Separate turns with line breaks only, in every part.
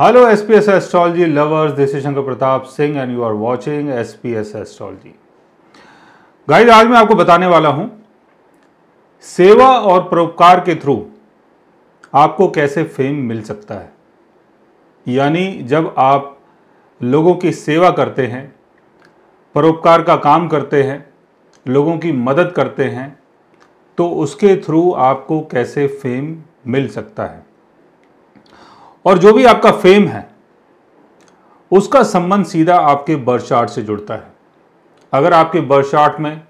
hello S astrology lovers this is Shankar Pratap Singh and you are watching S P S astrology guide आज मैं आपको बताने वाला हूं सेवा और परोपकार के थ्रू आपको कैसे फेम मिल सकता है यानी जब आप लोगों की सेवा करते हैं परोपकार का काम करते हैं लोगों की मदद करते हैं तो उसके थ्रू आपको कैसे फेम मिल सकता है और जो भी आपका फेम है उसका संबंध सीधा आपके बर्थ चार्ट से जुड़ता है अगर आपके बर्थ चार्ट में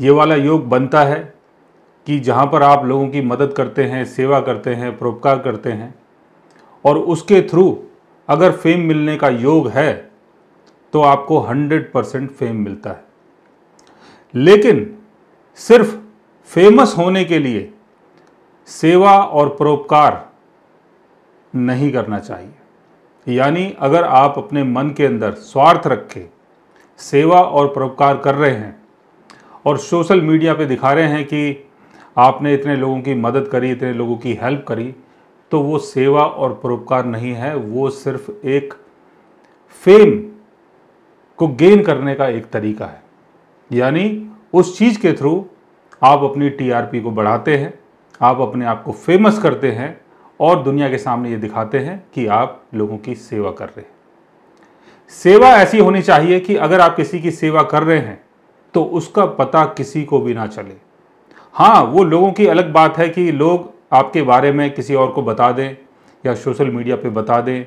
ये वाला योग बनता है कि जहाँ पर आप लोगों की मदद करते हैं सेवा करते हैं परोपकार करते हैं और उसके थ्रू अगर फेम मिलने का योग है तो आपको 100 परसेंट फेम मिलता है लेकिन सिर्फ फेमस होने के लिए सेवा और परोपकार नहीं करना चाहिए यानी अगर आप अपने मन के अंदर स्वार्थ रख के सेवा और परोपकार कर रहे हैं और सोशल मीडिया पे दिखा रहे हैं कि आपने इतने लोगों की मदद करी इतने लोगों की हेल्प करी तो वो सेवा और परोपकार नहीं है वो सिर्फ एक फेम को गेन करने का एक तरीका है यानी उस चीज़ के थ्रू आप अपनी टीआरपी को बढ़ाते हैं आप अपने आप को फेमस करते हैं और दुनिया के सामने ये दिखाते हैं कि आप लोगों की सेवा कर रहे हैं सेवा ऐसी होनी चाहिए कि अगर आप किसी की सेवा कर रहे हैं तो उसका पता किसी को भी ना चले हाँ वो लोगों की अलग बात है कि लोग आपके बारे में किसी और को बता दें या सोशल मीडिया पे बता दें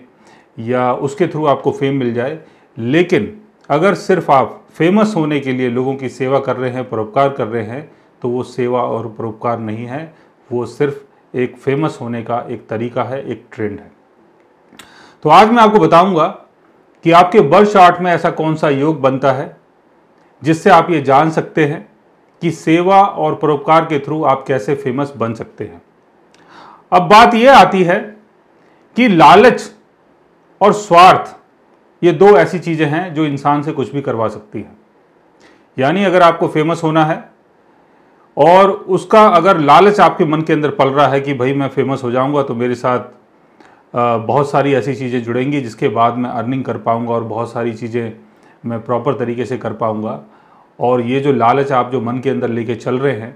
या उसके थ्रू आपको फेम मिल जाए लेकिन अगर सिर्फ आप फेमस होने के लिए लोगों की सेवा कर रहे हैं परोपकार कर रहे हैं तो वो सेवा और परोपकार नहीं है वो सिर्फ एक फेमस होने का एक तरीका है एक ट्रेंड है तो आज मैं आपको बताऊंगा कि आपके बर्थ चार्ट में ऐसा कौन सा योग बनता है जिससे आप ये जान सकते हैं कि सेवा और परोपकार के थ्रू आप कैसे फेमस बन सकते हैं अब बात यह आती है कि लालच और स्वार्थ ये दो ऐसी चीज़ें हैं जो इंसान से कुछ भी करवा सकती हैं यानी अगर आपको फेमस होना है और उसका अगर लालच आपके मन के अंदर पल रहा है कि भाई मैं फेमस हो जाऊंगा तो मेरे साथ बहुत सारी ऐसी चीज़ें जुड़ेंगी जिसके बाद मैं अर्निंग कर पाऊंगा और बहुत सारी चीज़ें मैं प्रॉपर तरीके से कर पाऊंगा और ये जो लालच आप जो मन के अंदर लेके चल रहे हैं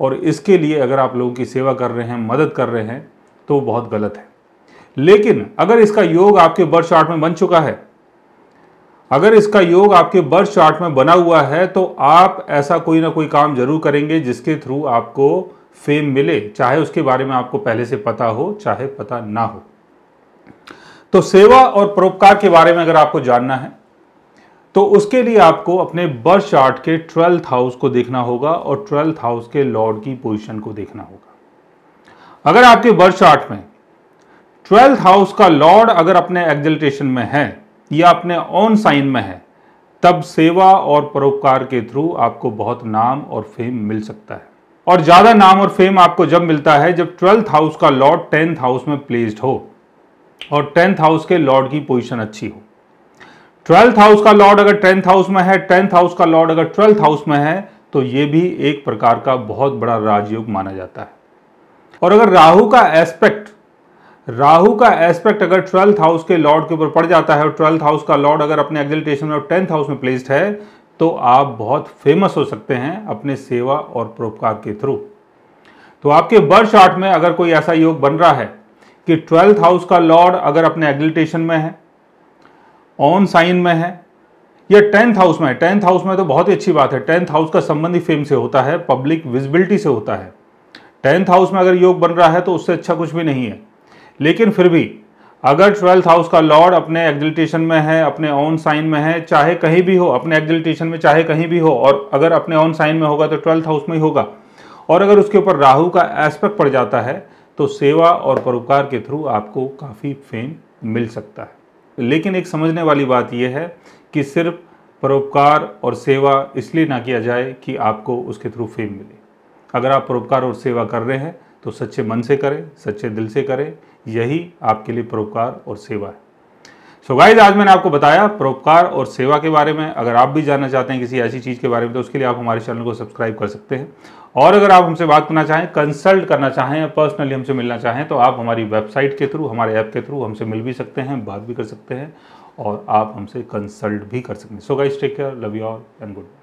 और इसके लिए अगर आप लोगों की सेवा कर रहे हैं मदद कर रहे हैं तो बहुत गलत है लेकिन अगर इसका योग आपके बर्थ चार्ट में बन चुका है अगर इसका योग आपके बर्थ चार्ट में बना हुआ है तो आप ऐसा कोई ना कोई काम जरूर करेंगे जिसके थ्रू आपको फेम मिले चाहे उसके बारे में आपको पहले से पता हो चाहे पता ना हो तो सेवा और परोपकार के बारे में अगर आपको जानना है तो उसके लिए आपको अपने बर्थ चार्ट के ट्वेल्थ हाउस को देखना होगा और ट्वेल्थ हाउस के लॉर्ड की पोजिशन को देखना होगा अगर आपके बर्थ चार्ट में ट्वेल्थ हाउस का लॉर्ड अगर अपने एग्जल्टेशन में है या अपने ओन साइन में है तब सेवा और परोपकार के थ्रू आपको बहुत नाम और फेम मिल सकता है और ज़्यादा नाम और फेम आपको जब मिलता है जब ट्वेल्थ हाउस का लॉर्ड टेंथ हाउस में प्लेस्ड हो और टेंथ हाउस के लॉर्ड की पोजीशन अच्छी हो ट्वेल्थ हाउस का लॉर्ड अगर टेंथ हाउस में है टेंथ हाउस का लॉर्ड अगर ट्वेल्थ हाउस में है तो ये भी एक प्रकार का बहुत बड़ा राजयोग माना जाता है और अगर राहु का एस्पेक्ट राहु का एस्पेक्ट अगर ट्वेल्थ हाउस के लॉर्ड के ऊपर पड़ जाता है और ट्वेल्थ हाउस का लॉर्ड अगर अपने एग्जिटेशन और टेंथ हाउस में प्लेस्ड है तो आप बहुत फेमस हो सकते हैं अपने सेवा और परोपकार के थ्रू तो आपके बर्थ चार्ट में अगर कोई ऐसा योग बन रहा है कि ट्वेल्थ हाउस का लॉर्ड अगर अपने एग्जिटेशन में है ऑन साइन में है या टेंथ हाउस में है टेंथ हाउस में तो बहुत ही अच्छी बात है टेंथ हाउस का संबंधी फेम से होता है पब्लिक विजिबिलिटी से होता है टेंथ हाउस में अगर योग बन रहा है तो उससे अच्छा कुछ भी नहीं है लेकिन फिर भी अगर ट्वेल्थ हाउस का लॉर्ड अपने एग्जिल्टेशन में है अपने ओन साइन में है चाहे कहीं भी हो अपने एग्जिल्टेशन में चाहे कहीं भी हो और अगर अपने ओन साइन में होगा तो ट्वेल्थ हाउस में ही होगा और अगर उसके ऊपर राहु का एस्पेक्ट पड़ जाता है तो सेवा और परोपकार के थ्रू आपको काफ़ी फेम मिल सकता है लेकिन एक समझने वाली बात यह है कि सिर्फ परोपकार और सेवा इसलिए ना किया जाए कि आपको उसके थ्रू फेम मिले अगर आप परोपकार और सेवा कर रहे हैं तो सच्चे मन से करें सच्चे दिल से करें यही आपके लिए परोपकार और सेवा है सो so गाइज आज मैंने आपको बताया परोपकार और सेवा के बारे में अगर आप भी जानना चाहते हैं किसी ऐसी चीज़ के बारे में तो उसके लिए आप हमारे चैनल को सब्सक्राइब कर सकते हैं और अगर आप हमसे बात करना चाहें कंसल्ट करना चाहें या पर्सनली हमसे मिलना चाहें तो आप हमारी वेबसाइट के थ्रू हमारे ऐप के थ्रू हमसे मिल भी सकते हैं बात भी कर सकते हैं और आप हमसे कंसल्ट भी कर सकते हैं so guys take care love you all and good